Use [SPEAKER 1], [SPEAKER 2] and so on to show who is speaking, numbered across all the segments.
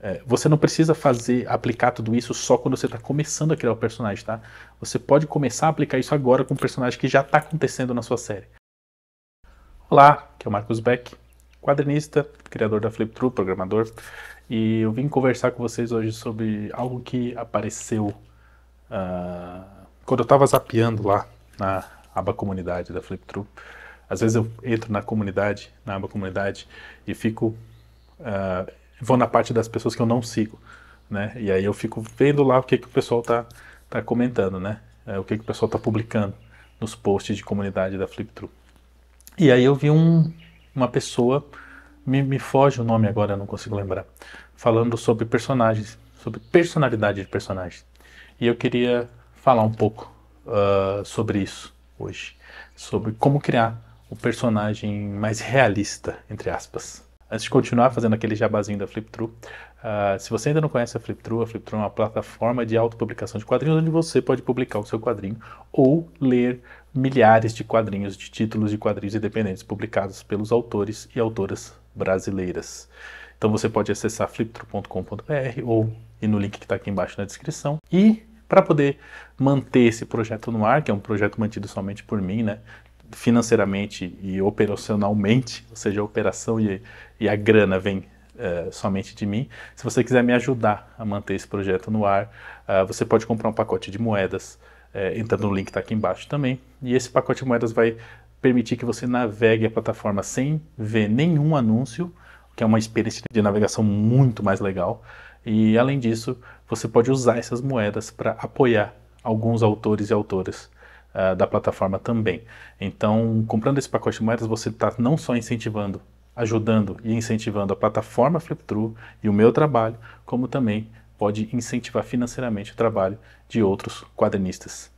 [SPEAKER 1] É, você não precisa fazer, aplicar tudo isso só quando você está começando a criar o personagem, tá? Você pode começar a aplicar isso agora com um personagem que já está acontecendo na sua série. Olá, que é o Marcos Beck, quadrinista, criador da Fliptru, programador, e eu vim conversar com vocês hoje sobre algo que apareceu uh, quando eu estava zapeando lá na aba comunidade da Fliptru. Às vezes eu entro na comunidade, na aba comunidade, e fico uh, vou na parte das pessoas que eu não sigo, né? E aí eu fico vendo lá o que, que o pessoal tá, tá comentando, né? É, o que, que o pessoal tá publicando nos posts de comunidade da Flipthrough. E aí eu vi um, uma pessoa, me, me foge o nome agora, não consigo lembrar, falando sobre personagens, sobre personalidade de personagens. E eu queria falar um pouco uh, sobre isso hoje, sobre como criar o personagem mais realista, entre aspas. Antes de continuar fazendo aquele jabazinho da FlipTru, uh, ah, se você ainda não conhece a FlipTru, a FlipTru é uma plataforma de autopublicação de quadrinhos onde você pode publicar o seu quadrinho ou ler milhares de quadrinhos, de títulos de quadrinhos independentes publicados pelos autores e autoras brasileiras. Então você pode acessar fliptru.com.br ou ir no link que está aqui embaixo na descrição. E para poder manter esse projeto no ar, que é um projeto mantido somente por mim, né? financeiramente e operacionalmente, ou seja, a operação e, e a grana vem é, somente de mim. Se você quiser me ajudar a manter esse projeto no ar, uh, você pode comprar um pacote de moedas, é, entrando no link que está aqui embaixo também. E esse pacote de moedas vai permitir que você navegue a plataforma sem ver nenhum anúncio, que é uma experiência de navegação muito mais legal. E além disso, você pode usar essas moedas para apoiar alguns autores e autoras eh, da plataforma também. Então, comprando esse pacote de moedas, você está não só incentivando, ajudando e incentivando a plataforma Fliptrue e o meu trabalho, como também pode incentivar financeiramente o trabalho de outros quadrinistas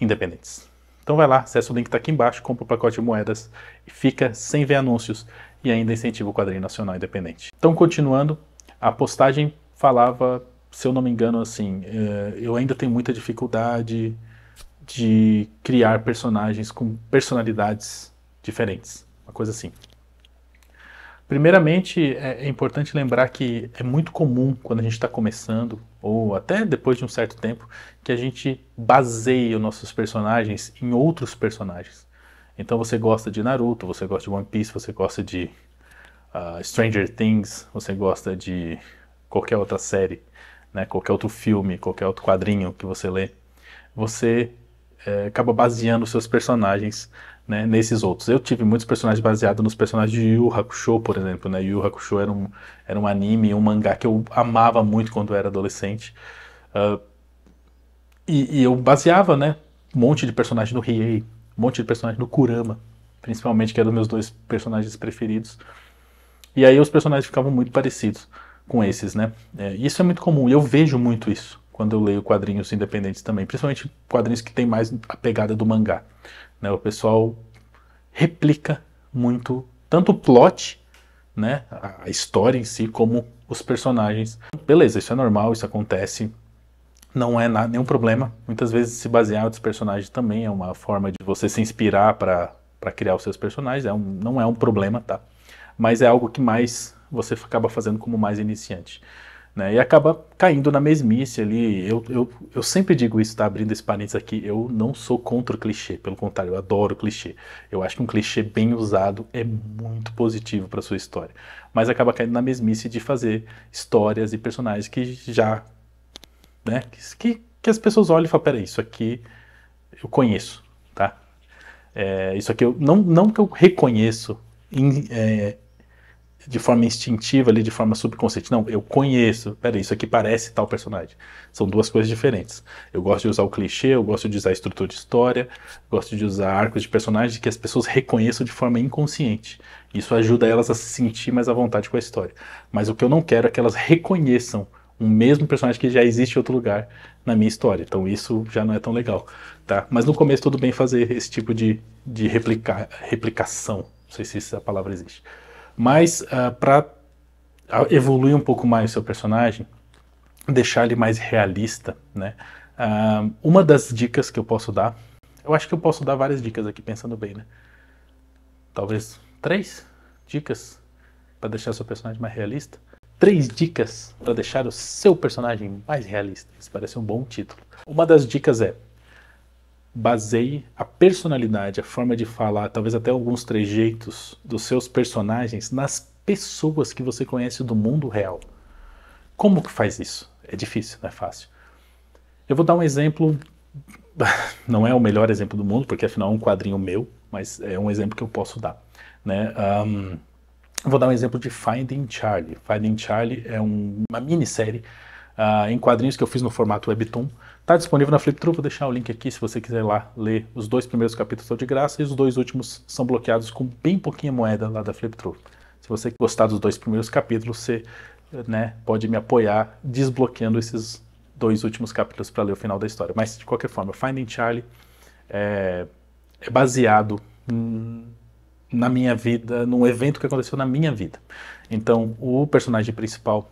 [SPEAKER 1] independentes. Então vai lá, acessa o link que está aqui embaixo, compra o pacote de moedas e fica sem ver anúncios e ainda incentiva o quadrinho nacional independente. Então continuando, a postagem falava, se eu não me engano, assim, eh, eu ainda tenho muita dificuldade de criar personagens com personalidades diferentes, uma coisa assim. Primeiramente, é, é importante lembrar que é muito comum quando a gente está começando, ou até depois de um certo tempo, que a gente baseie os nossos personagens em outros personagens. Então você gosta de Naruto, você gosta de One Piece, você gosta de uh, Stranger Things, você gosta de qualquer outra série, né? qualquer outro filme, qualquer outro quadrinho que você lê. Você é, acaba baseando seus personagens né, nesses outros. Eu tive muitos personagens baseados nos personagens de Yu Hakusho, por exemplo. Né? Yu Hakusho era um, era um anime, um mangá que eu amava muito quando eu era adolescente. Uh, e, e, eu baseava né, um monte de personagens no Riei, um monte de personagens no Kurama, principalmente, que eram meus dois personagens preferidos. E aí os personagens ficavam muito parecidos com esses, né? É, isso é muito comum, eu vejo muito isso quando eu leio quadrinhos independentes também, principalmente quadrinhos que tem mais a pegada do mangá. Né? O pessoal replica muito tanto o plot, né, a história em si, como os personagens. Beleza, isso é normal, isso acontece, não é nada, nenhum problema. Muitas vezes se basear em outros personagens também é uma forma de você se inspirar para criar os seus personagens, é um, não é um problema, tá? Mas é algo que mais você acaba fazendo como mais iniciante. Né, e acaba caindo na mesmice ali. Eu, eu, eu sempre digo isso, tá? Abrindo esse parênteses aqui, eu não sou contra o clichê, pelo contrário, eu adoro clichê. Eu acho que um clichê bem usado é muito positivo para sua história. Mas acaba caindo na mesmice de fazer histórias e personagens que já. Né, que, que as pessoas olham e falam: peraí, isso aqui eu conheço, tá? É, isso aqui eu. Não, não que eu reconheço. Em, é, de forma instintiva ali, de forma subconsciente. Não, eu conheço. Pera, isso aqui parece tal personagem. São duas coisas diferentes. Eu gosto de usar o clichê, eu gosto de usar estrutura de história, gosto de usar arcos de personagens que as pessoas reconheçam de forma inconsciente. Isso ajuda elas a se sentir mais à vontade com a história. Mas o que eu não quero é que elas reconheçam um mesmo personagem que já existe em outro lugar na minha história. Então isso já não é tão legal, tá? Mas no começo tudo bem fazer esse tipo de, de replicar, replicação, não sei se essa palavra existe. Mas uh, ah, para ah, evoluir um pouco mais o seu personagem, deixar ele mais realista, né? Uh, uma das dicas que eu posso dar, eu acho que eu posso dar várias dicas aqui pensando bem, né? Talvez três dicas para deixar o seu personagem mais realista. Três dicas para deixar o seu personagem mais realista. Isso parece um bom título. Uma das dicas é baseie a personalidade, a forma de falar, talvez até alguns trejeitos dos seus personagens nas pessoas que você conhece do mundo real. Como que faz isso? É difícil, não é fácil. Eu vou dar um exemplo, não é o melhor exemplo do mundo, porque afinal é um quadrinho meu, mas é um exemplo que eu posso dar. Né? Um, vou dar um exemplo de Finding Charlie. Finding Charlie é um, uma minissérie uh, em quadrinhos que eu fiz no formato Webtoon. Está disponível na Flipthru, vou deixar o link aqui se você quiser lá ler. Os dois primeiros capítulos de graça e os dois últimos são bloqueados com bem pouquinha moeda lá da Flipthru. Se você gostar dos dois primeiros capítulos, você né, pode me apoiar desbloqueando esses dois últimos capítulos para ler o final da história. Mas, de qualquer forma, Finding Charlie é, é baseado na minha vida, num evento que aconteceu na minha vida. Então, o personagem principal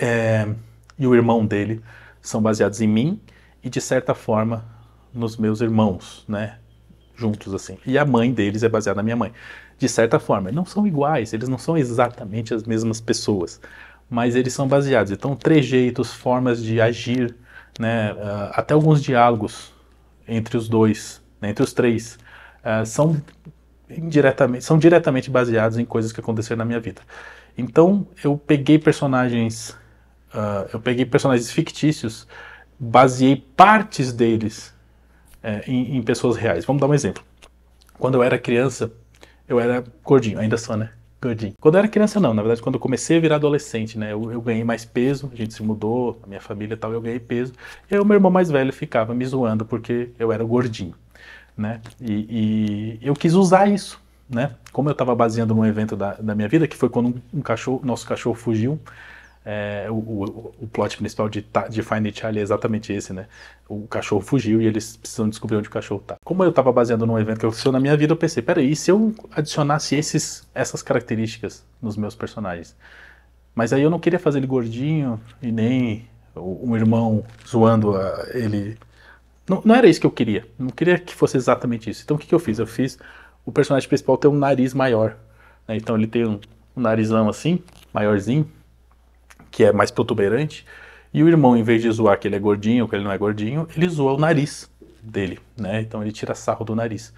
[SPEAKER 1] é, e o irmão dele são baseados em mim e, de certa forma, nos meus irmãos, né? Juntos, assim. E a mãe deles é baseada na minha mãe. De certa forma, não são iguais, eles não são exatamente as mesmas pessoas, mas eles são baseados. Então, trejeitos, formas de agir, né? Ah, até alguns diálogos entre os dois, né? entre os três, uh, são indiretamente, são diretamente baseados em coisas que aconteceram na minha vida. Então eu peguei personagens uh, eu peguei personagens fictícios, baseei partes deles é, em, em, pessoas reais. Vamos dar um exemplo. Quando eu era criança, eu era gordinho, ainda sou, né? Gordinho. Quando eu era criança, não. Na verdade, quando eu comecei a virar adolescente, né? Eu, eu ganhei mais peso, a gente se mudou, a minha família e tal, eu ganhei peso. E o meu irmão mais velho ficava me zoando porque eu era gordinho, né? E, e eu quis usar isso, né? Como eu estava baseando num evento da, da, minha vida, que foi quando um, um cachorro, nosso cachorro fugiu, é, o, o, o, plot principal de, de Find Charlie é exatamente esse, né? O cachorro fugiu e eles precisam descobrir onde o cachorro tá. Como eu tava baseando num evento que aconteceu na minha vida, eu pensei, peraí, se eu adicionasse esses, essas características nos meus personagens? Mas aí eu não queria fazer ele gordinho e nem um irmão zoando a, ah, ele. Não, não, era isso que eu queria. Não queria que fosse exatamente isso. Então o que, que eu fiz? Eu fiz o personagem principal ter um nariz maior. Né? Então ele tem um, um narizão assim, maiorzinho que é mais protuberante, e o irmão, em vez de zoar que ele é gordinho ou que ele não é gordinho, ele zoa o nariz dele, né? Então ele tira sarro do nariz.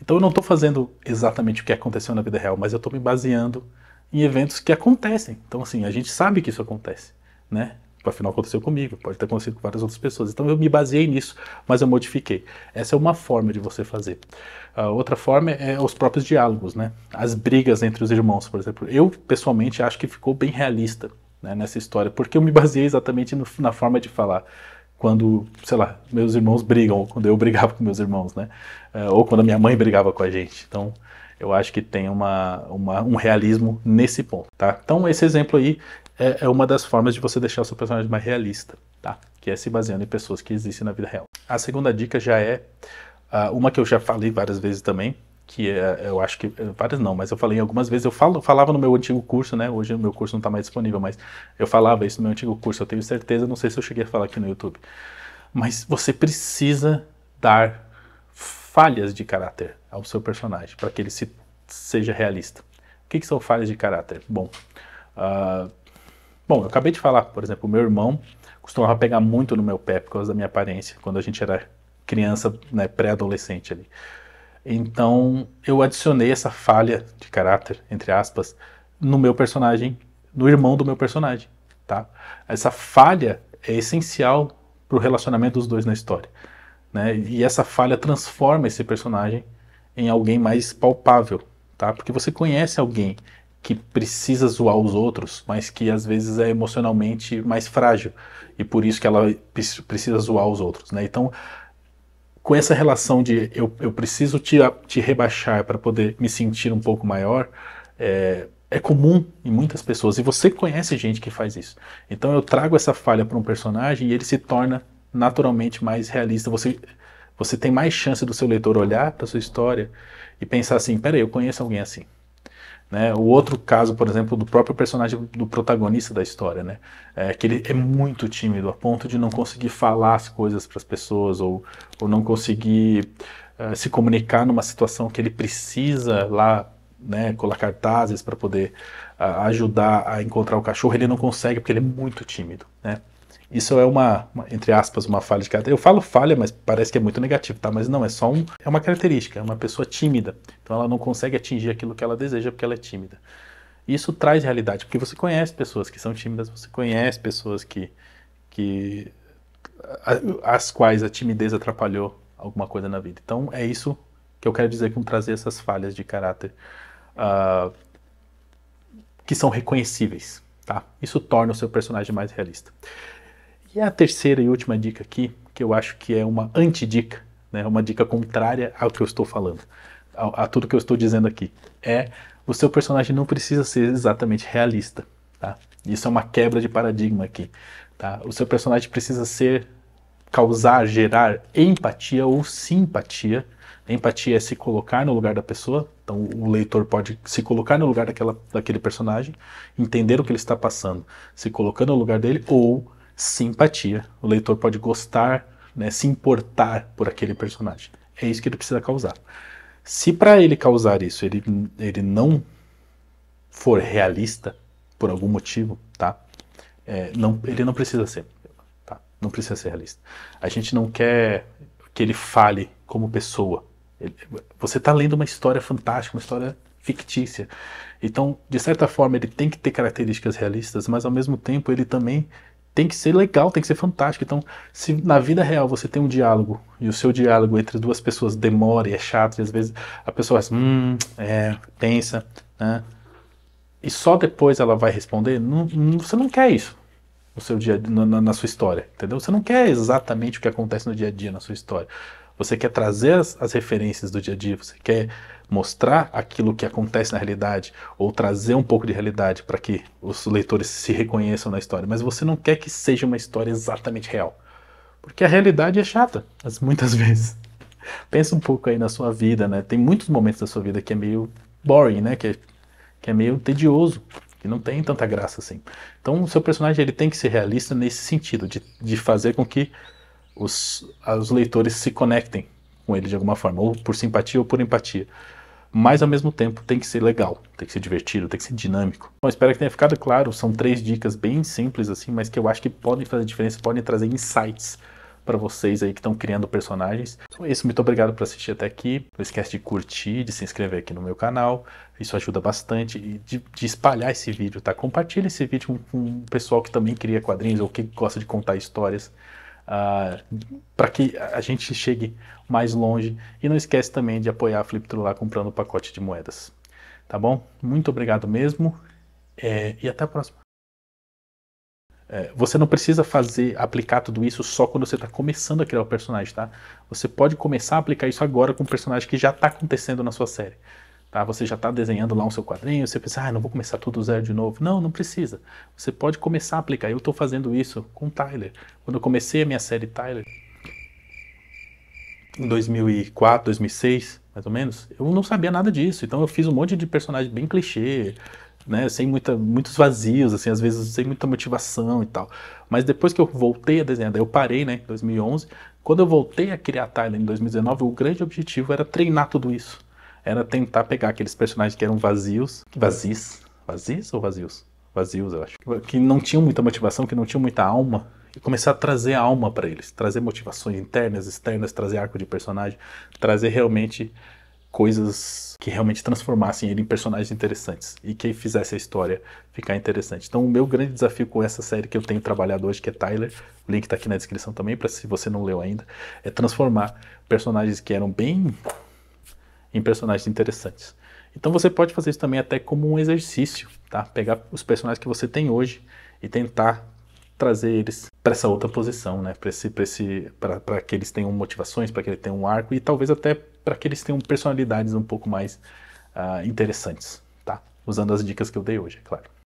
[SPEAKER 1] Então eu não estou fazendo exatamente o que aconteceu na vida real, mas eu estou me baseando em eventos que acontecem. Então assim, a gente sabe que isso acontece, né? Tipo, afinal aconteceu comigo, pode ter acontecido com várias outras pessoas. Então eu me baseei nisso, mas eu modifiquei. Essa é uma forma de você fazer. A outra forma é os próprios diálogos, né? As brigas entre os irmãos, por exemplo. Eu pessoalmente acho que ficou bem realista né, nessa história, porque eu me baseei exatamente no, na forma de falar. Quando, sei lá, meus irmãos brigam, quando eu brigava com meus irmãos, né? Eh, ou quando a minha mãe brigava com a gente. Então, eu acho que tem uma, uma, um realismo nesse ponto, tá? Então, esse exemplo aí é, é uma das formas de você deixar o seu personagem mais realista, tá? Que é se baseando em pessoas que existem na vida real. A segunda dica já é uh, uma que eu já falei várias vezes também, que é, eu acho que eh, várias não, mas eu falei algumas vezes, eu falo, falava no meu antigo curso, né? Hoje o meu curso não está mais disponível, mas eu falava isso no meu antigo curso, eu tenho certeza, não sei se eu cheguei a falar aqui no YouTube. Mas você precisa dar falhas de caráter ao seu personagem para que ele se, seja realista. O que, que, são falhas de caráter? Bom, uh, bom, eu acabei de falar, por exemplo, meu irmão costumava pegar muito no meu pé por causa da minha aparência quando a gente era criança, né, pré-adolescente ali. Então eu adicionei essa falha de caráter, entre aspas, no meu personagem, no irmão do meu personagem, tá? Essa falha é essencial para o relacionamento dos dois na história, né? E essa falha transforma esse personagem em alguém mais palpável, tá? Porque você conhece alguém que precisa zoar os outros, mas que às vezes é emocionalmente mais frágil e por isso que ela precisa zoar os outros, né? Então com essa relação de eu, eu preciso te, te rebaixar para poder me sentir um pouco maior, é, é comum em muitas pessoas. E você conhece gente que faz isso. Então eu trago essa falha para um personagem e ele se torna naturalmente mais realista. Você, você tem mais chance do seu leitor olhar para sua história e pensar assim: peraí, eu conheço alguém assim. Né? O outro caso, por exemplo, do próprio personagem do protagonista da história, né? É que ele é muito tímido, a ponto de não conseguir falar as coisas para as pessoas ou, ou não conseguir uh, se comunicar numa situação que ele precisa lá, né, colocar cartazes para poder uh, ajudar a encontrar o cachorro. Ele não consegue porque ele é muito tímido, né? Isso é uma, uma, entre aspas, uma falha de caráter. Eu falo falha, mas parece que é muito negativo, tá? Mas não, é só um, é uma característica, é uma pessoa tímida. Então ela não consegue atingir aquilo que ela deseja porque ela é tímida. Isso traz realidade, porque você conhece pessoas que são tímidas, você conhece pessoas que, que a, as quais a timidez atrapalhou alguma coisa na vida. Então é isso que eu quero dizer com trazer essas falhas de caráter uh, que são reconhecíveis, tá? Isso torna o seu personagem mais realista. E a terceira e última dica aqui, que eu acho que é uma antidica, né, uma dica contrária ao que eu estou falando, a, a tudo que eu estou dizendo aqui, é o seu personagem não precisa ser exatamente realista. Tá? Isso é uma quebra de paradigma aqui. Tá? O seu personagem precisa ser causar, gerar empatia ou simpatia. Empatia é se colocar no lugar da pessoa, então o leitor pode se colocar no lugar daquela, daquele personagem, entender o que ele está passando, se colocando no lugar dele ou simpatia. O leitor pode gostar, né, se importar por aquele personagem. É isso que ele precisa causar. Se para ele causar isso, ele, ele não for realista por algum motivo, tá? É, não, ele não precisa ser, tá? Não precisa ser realista. A gente não quer que ele fale como pessoa. Ele, você está lendo uma história fantástica, uma história fictícia. Então, de certa forma, ele tem que ter características realistas, mas ao mesmo tempo ele também tem que ser legal, tem que ser fantástico. Então, se na vida real você tem um diálogo e o seu diálogo entre duas pessoas demora e é chato, e às vezes a pessoa assim, hum, é, pensa, né? E só depois ela vai responder, não, não, você não quer isso no seu dia na, na sua história, entendeu? Você não quer exatamente o que acontece no dia a dia na sua história. Você quer trazer as, as referências do dia a dia, você quer mostrar aquilo que acontece na realidade ou trazer um pouco de realidade para que os leitores se reconheçam na história, mas você não quer que seja uma história exatamente real. Porque a realidade é chata, muitas vezes. Pensa um pouco aí na sua vida, né? Tem muitos momentos da sua vida que é meio boring, né? Que é, que é meio tedioso, que não tem tanta graça assim. Então, o seu personagem ele tem que ser realista nesse sentido, de, de fazer com que os, os leitores se conectem com ele de alguma forma, ou por simpatia ou por empatia mas ao mesmo tempo tem que ser legal, tem que ser divertido, tem que ser dinâmico. Bom, espero que tenha ficado claro, são três dicas bem simples assim, mas que eu acho que podem fazer diferença, podem trazer insights para vocês aí que estão criando personagens. Então é isso, muito obrigado por assistir até aqui. Não esquece de curtir, de se inscrever aqui no meu canal, isso ajuda bastante. E de, de espalhar esse vídeo, tá? Compartilha esse vídeo com, com o pessoal que também cria quadrinhos ou que gosta de contar histórias uh, ah, para que a gente chegue mais longe. E não esquece também de apoiar a Fliptru lá comprando o pacote de moedas. Tá bom? Muito obrigado mesmo é, e até a próxima. É, você não precisa fazer, aplicar tudo isso só quando você está começando a criar o personagem, tá? Você pode começar a aplicar isso agora com o personagem que já está acontecendo na sua série. Tá? Você já está desenhando lá o seu quadrinho, você pensa, ah, não vou começar tudo zero de novo. Não, não precisa. Você pode começar a aplicar. Eu estou fazendo isso com o Tyler. Quando eu comecei a minha série Tyler, em 2004, 2006, mais ou menos, eu não sabia nada disso. Então eu fiz um monte de personagem bem clichê, né, sem muita, muitos vazios, assim, às vezes sem muita motivação e tal. Mas depois que eu voltei a desenhar, daí eu parei, né, em 2011. Quando eu voltei a criar Tyler, em 2019, o grande objetivo era treinar tudo isso era tentar pegar aqueles personagens que eram vazios, vazis, vazis ou vazios? Vazios, eu acho. Que não tinham muita motivação, que não tinham muita alma, e começar a trazer alma para eles, trazer motivações internas, externas, trazer arco de personagem, trazer realmente coisas que realmente transformassem ele em personagens interessantes e que fizesse a história ficar interessante. Então, o meu grande desafio com essa série que eu tenho trabalhado hoje, que é Tyler, o link está aqui na descrição também para se você não leu ainda, é transformar personagens que eram bem em personagens interessantes. Então você pode fazer isso também até como um exercício, tá? Pegar os personagens que você tem hoje e tentar trazer eles para essa outra posição, né? Para esse, esse, que eles tenham motivações, para que eles tenham um arco e talvez até para que eles tenham personalidades um pouco mais uh, interessantes, tá? Usando as dicas que eu dei hoje, é claro.